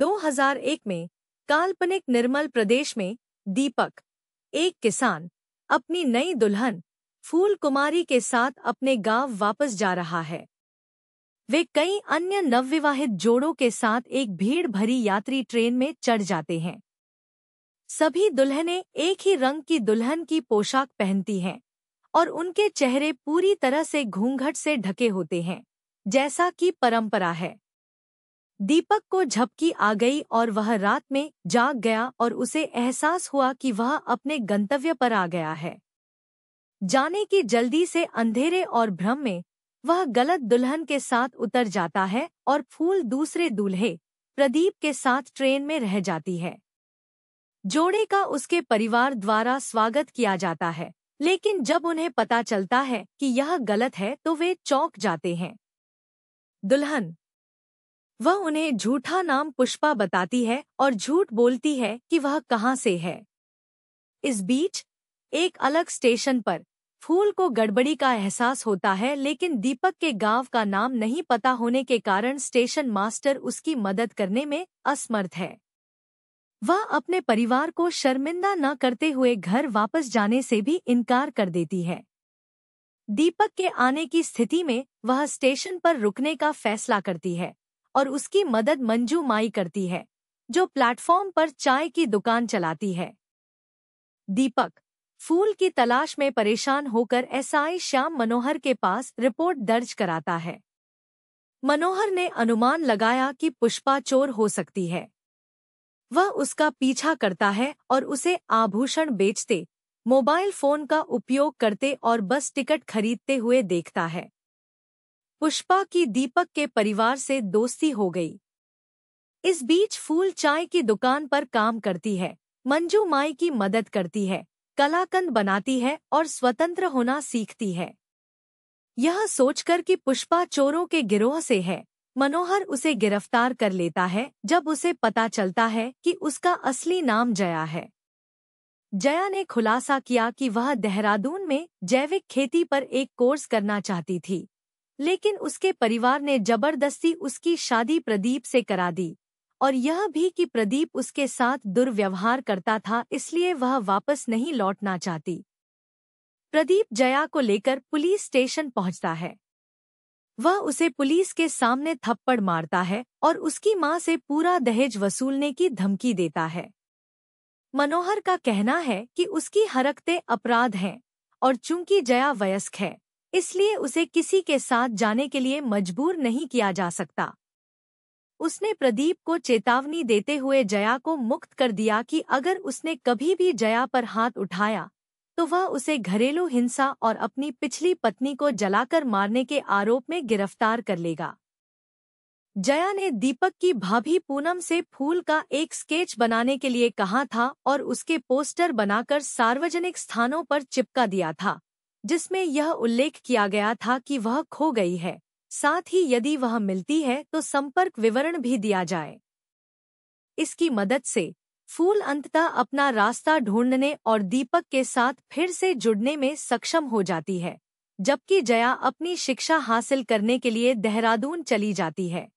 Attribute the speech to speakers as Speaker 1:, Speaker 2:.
Speaker 1: 2001 में काल्पनिक निर्मल प्रदेश में दीपक एक किसान अपनी नई दुल्हन फूल कुमारी के साथ अपने गांव वापस जा रहा है वे कई अन्य नवविवाहित जोड़ों के साथ एक भीड़ भरी यात्री ट्रेन में चढ़ जाते हैं सभी दुल्हनें एक ही रंग की दुल्हन की पोशाक पहनती हैं और उनके चेहरे पूरी तरह से घूंघट से ढके होते हैं जैसा कि परंपरा है दीपक को झपकी आ गई और वह रात में जाग गया और उसे एहसास हुआ कि वह अपने गंतव्य पर आ गया है जाने की जल्दी से अंधेरे और भ्रम में वह गलत दुल्हन के साथ उतर जाता है और फूल दूसरे दूल्हे प्रदीप के साथ ट्रेन में रह जाती है जोड़े का उसके परिवार द्वारा स्वागत किया जाता है लेकिन जब उन्हें पता चलता है कि यह गलत है तो वे चौंक जाते हैं दुल्हन वह उन्हें झूठा नाम पुष्पा बताती है और झूठ बोलती है कि वह कहाँ से है इस बीच एक अलग स्टेशन पर फूल को गड़बड़ी का एहसास होता है लेकिन दीपक के गांव का नाम नहीं पता होने के कारण स्टेशन मास्टर उसकी मदद करने में असमर्थ है वह अपने परिवार को शर्मिंदा न करते हुए घर वापस जाने से भी इनकार कर देती है दीपक के आने की स्थिति में वह स्टेशन पर रुकने का फैसला करती है और उसकी मदद मंजू माई करती है जो प्लेटफॉर्म पर चाय की दुकान चलाती है दीपक फूल की तलाश में परेशान होकर एसआई श्याम मनोहर के पास रिपोर्ट दर्ज कराता है मनोहर ने अनुमान लगाया कि पुष्पा चोर हो सकती है वह उसका पीछा करता है और उसे आभूषण बेचते मोबाइल फोन का उपयोग करते और बस टिकट खरीदते हुए देखता है पुष्पा की दीपक के परिवार से दोस्ती हो गई इस बीच फूल चाय की दुकान पर काम करती है मंजू माई की मदद करती है कलाकंद बनाती है और स्वतंत्र होना सीखती है यह सोचकर कि पुष्पा चोरों के गिरोह से है मनोहर उसे गिरफ्तार कर लेता है जब उसे पता चलता है कि उसका असली नाम जया है जया ने खुलासा किया कि वह देहरादून में जैविक खेती पर एक कोर्स करना चाहती थी लेकिन उसके परिवार ने जबरदस्ती उसकी शादी प्रदीप से करा दी और यह भी कि प्रदीप उसके साथ दुर्व्यवहार करता था इसलिए वह वापस नहीं लौटना चाहती प्रदीप जया को लेकर पुलिस स्टेशन पहुंचता है वह उसे पुलिस के सामने थप्पड़ मारता है और उसकी मां से पूरा दहेज वसूलने की धमकी देता है मनोहर का कहना है कि उसकी हरकतें अपराध हैं और चूंकि जया वयस्क है इसलिए उसे किसी के साथ जाने के लिए मजबूर नहीं किया जा सकता उसने प्रदीप को चेतावनी देते हुए जया को मुक्त कर दिया कि अगर उसने कभी भी जया पर हाथ उठाया तो वह उसे घरेलू हिंसा और अपनी पिछली पत्नी को जलाकर मारने के आरोप में गिरफ्तार कर लेगा जया ने दीपक की भाभी पूनम से फूल का एक स्केच बनाने के लिए कहा था और उसके पोस्टर बनाकर सार्वजनिक स्थानों पर चिपका दिया था जिसमें यह उल्लेख किया गया था कि वह खो गई है साथ ही यदि वह मिलती है तो संपर्क विवरण भी दिया जाए इसकी मदद से फूल अंततः अपना रास्ता ढूंढने और दीपक के साथ फिर से जुड़ने में सक्षम हो जाती है जबकि जया अपनी शिक्षा हासिल करने के लिए देहरादून चली जाती है